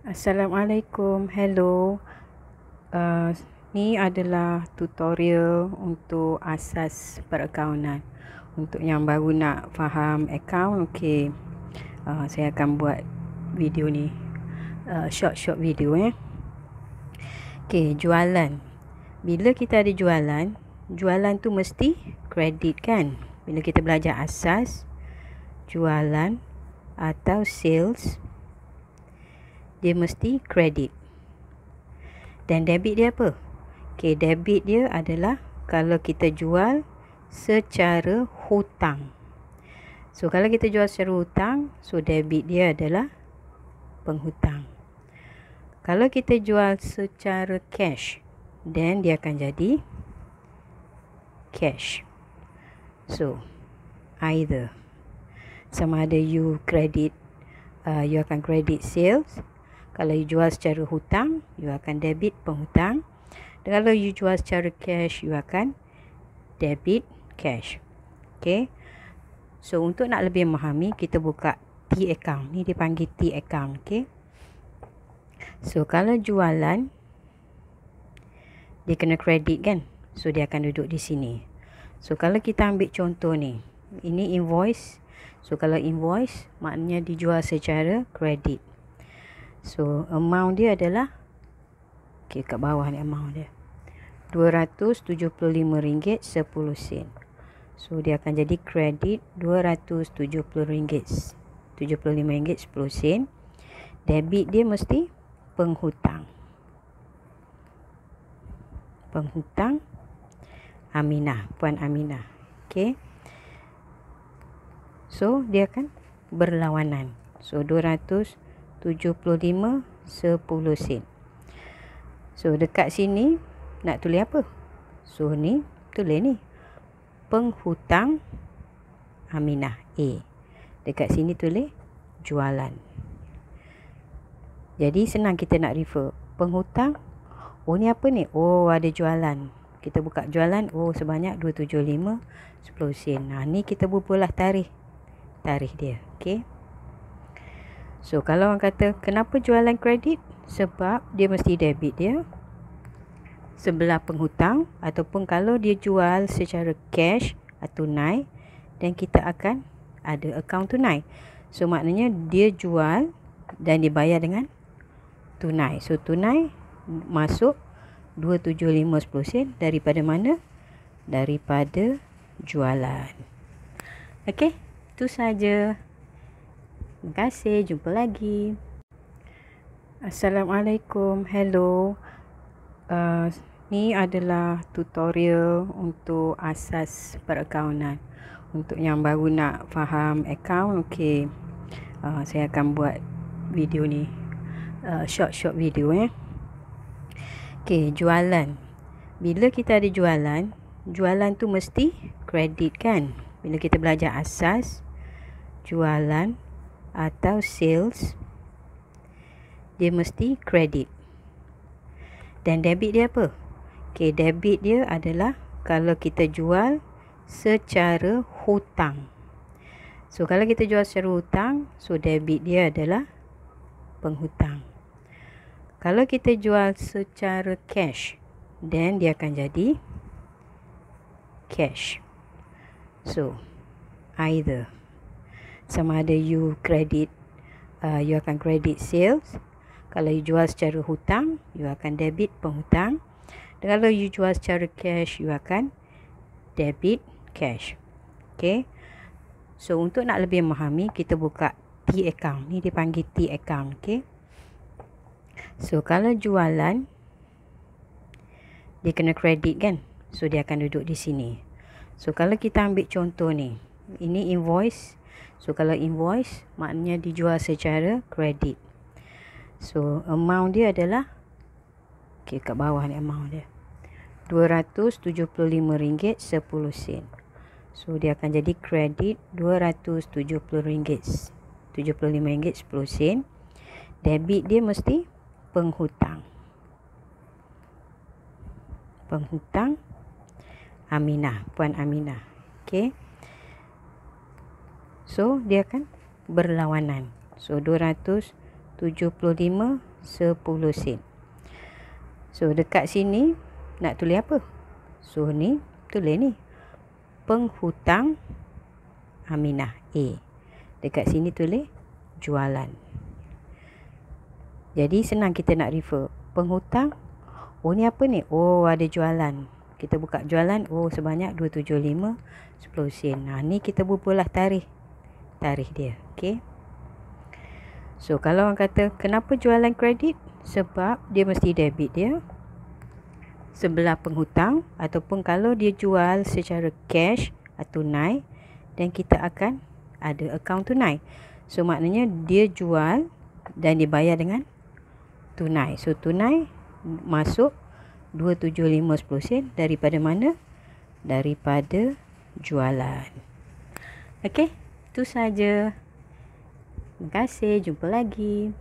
Assalamualaikum. Hello. Uh, ni adalah tutorial untuk asas perakaunan. Untuk yang baru nak faham account, okey. Uh, saya akan buat video ni. Uh, short-short video eh. Okey, jualan. Bila kita ada jualan, jualan tu mesti kredit kan? Bila kita belajar asas jualan atau sales dia mesti kredit. Dan debit dia apa? Okey, debit dia adalah kalau kita jual secara hutang. So, kalau kita jual secara hutang, so debit dia adalah penghutang. Kalau kita jual secara cash, then dia akan jadi cash. So, either sama ada you credit, uh, you akan credit sales kalau you jual secara hutang, you akan debit penghutang. Dan kalau you jual secara cash, you akan debit cash. Okay. So, untuk nak lebih memahami, kita buka T account. Ni dipanggil T account. Okay. So, kalau jualan, dia kena kredit kan? So, dia akan duduk di sini. So, kalau kita ambil contoh ni. Ini invoice. So, kalau invoice, maknanya dijual secara kredit. So amount dia adalah Okay kat bawah ni amount dia RM275.10 So dia akan jadi kredit RM270 RM75.10 Debit dia mesti penghutang Penghutang Aminah, Puan Aminah Okay So dia akan berlawanan So 200 75 10 sen. So dekat sini nak tulis apa? So ni tulis ni. Penghutang Aminah A. Dekat sini tulis jualan. Jadi senang kita nak refer. Penghutang. Oh ni apa ni? Oh ada jualan. Kita buka jualan. Oh sebanyak 275 10 sen. Nah ni kita bubuhlah tarikh. Tarikh dia. Okay. So kalau orang kata kenapa jualan kredit? Sebab dia mesti debit dia sebelah penghutang ataupun kalau dia jual secara cash atau tunai dan kita akan ada akaun tunai. So maknanya dia jual dan dibayar dengan tunai. So tunai masuk 275% sen daripada mana? Daripada jualan. Okey, itu saja. Terima kasih, jumpa lagi. Assalamualaikum, hello. Uh, ni adalah tutorial untuk asas perakaunan. Untuk yang baru nak faham account, okay. Uh, saya akan buat video ni. Uh, short-short video eh. Okay, jualan. Bila kita ada jualan, jualan tu mesti kredit kan? Bila kita belajar asas, jualan atau sales dia mesti credit dan debit dia apa okey debit dia adalah kalau kita jual secara hutang so kalau kita jual secara hutang so debit dia adalah penghutang kalau kita jual secara cash then dia akan jadi cash so either sama ada you credit uh, you akan credit sales kalau you jual secara hutang you akan debit penghutang dan kalau you jual secara cash you akan debit cash okey so untuk nak lebih memahami kita buka T account ni dipanggil T account okey so kalau jualan dia kena credit kan so dia akan duduk di sini so kalau kita ambil contoh ni ini invoice So kalau invoice maknanya dijual secara kredit. So amount dia adalah okey kat bawah ni amount dia. RM275.10. So dia akan jadi kredit RM270. RM75.10. Debit dia mesti penghutang. Penghutang Aminah, Puan Aminah. Okey. So dia akan berlawanan. So 275 10 sen. So dekat sini nak tulis apa? So ni tulis ni. Penghutang Aminah A. Dekat sini tulis jualan. Jadi senang kita nak refer. Penghutang. Oh ni apa ni? Oh ada jualan. Kita buka jualan. Oh sebanyak 275 10 sen. Nah ha, ni kita bubuhlah tarikh tarikh dia. Okay. So kalau orang kata kenapa jualan kredit? Sebab dia mesti debit dia sebelah penghutang ataupun kalau dia jual secara cash atau tunai dan kita akan ada account tunai. So maknanya dia jual dan dibayar dengan tunai. So tunai masuk 275.10 sen daripada mana? Daripada jualan. Okey. Itu saja. Terima kasih, jumpa lagi.